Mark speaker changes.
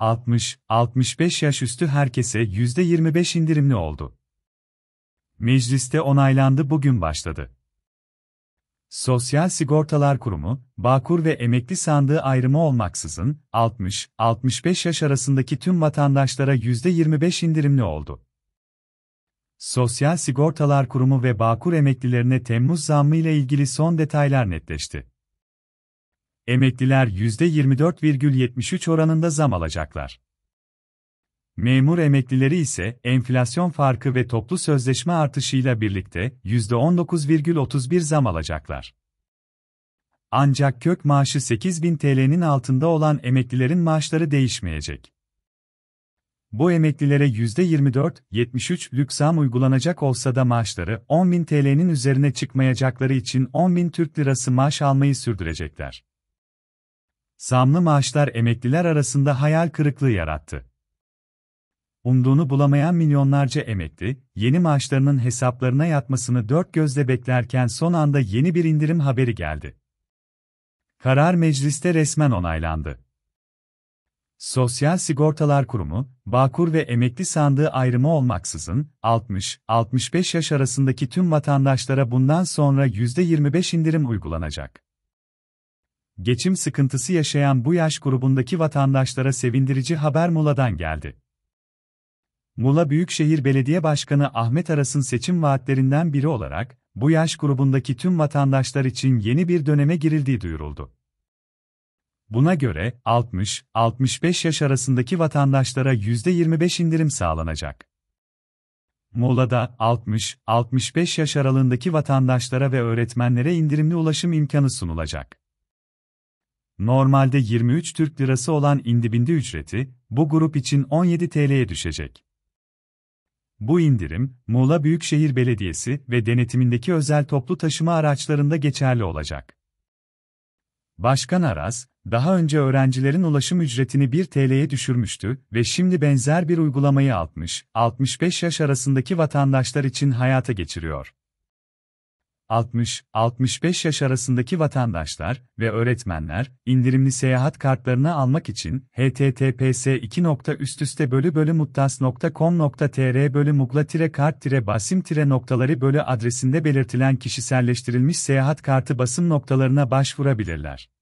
Speaker 1: 60-65 yaş üstü herkese %25 indirimli oldu. Mecliste onaylandı bugün başladı. Sosyal Sigortalar Kurumu, Bağkur ve emekli sandığı ayrımı olmaksızın 60-65 yaş arasındaki tüm vatandaşlara %25 indirimli oldu. Sosyal Sigortalar Kurumu ve Bağkur emeklilerine Temmuz zammı ile ilgili son detaylar netleşti emekliler %24,73 oranında zam alacaklar. Memur emeklileri ise enflasyon farkı ve toplu sözleşme artışıyla birlikte %19,31 zam alacaklar. Ancak kök maaşı 8000 TL'nin altında olan emeklilerin maaşları değişmeyecek. Bu emeklilere 24,73 lüks zam uygulanacak olsa da maaşları 10.000 TL'nin üzerine çıkmayacakları için 10.000 Türk Lirası maaş almayı sürdürecekler. Zamlı maaşlar emekliler arasında hayal kırıklığı yarattı. Umduğunu bulamayan milyonlarca emekli, yeni maaşlarının hesaplarına yatmasını dört gözle beklerken son anda yeni bir indirim haberi geldi. Karar mecliste resmen onaylandı. Sosyal Sigortalar Kurumu, Bağkur ve emekli sandığı ayrımı olmaksızın, 60-65 yaş arasındaki tüm vatandaşlara bundan sonra %25 indirim uygulanacak. Geçim sıkıntısı yaşayan bu yaş grubundaki vatandaşlara sevindirici haber Mula'dan geldi. Mula Büyükşehir Belediye Başkanı Ahmet Aras'ın seçim vaatlerinden biri olarak, bu yaş grubundaki tüm vatandaşlar için yeni bir döneme girildiği duyuruldu. Buna göre 60-65 yaş arasındaki vatandaşlara %25 indirim sağlanacak. Muğla'da 60-65 yaş aralığındaki vatandaşlara ve öğretmenlere indirimli ulaşım imkanı sunulacak normalde 23 Türk Lirası olan indibindi ücreti, bu grup için 17 TL'ye düşecek. Bu indirim, Muğla Büyükşehir Belediyesi ve denetimindeki özel toplu taşıma araçlarında geçerli olacak. Başkan Aras, daha önce öğrencilerin ulaşım ücretini 1 TL'ye düşürmüştü ve şimdi benzer bir uygulamayı 60-65 yaş arasındaki vatandaşlar için hayata geçiriyor. 60-65 yaş arasındaki vatandaşlar ve öğretmenler indirimli seyahat kartlarını almak için https 2. üst üste bölü bölü muttas.com.tr bölü mugla tire kart tire basim tire noktaları bölü adresinde belirtilen kişiselleştirilmiş seyahat kartı basım noktalarına başvurabilirler.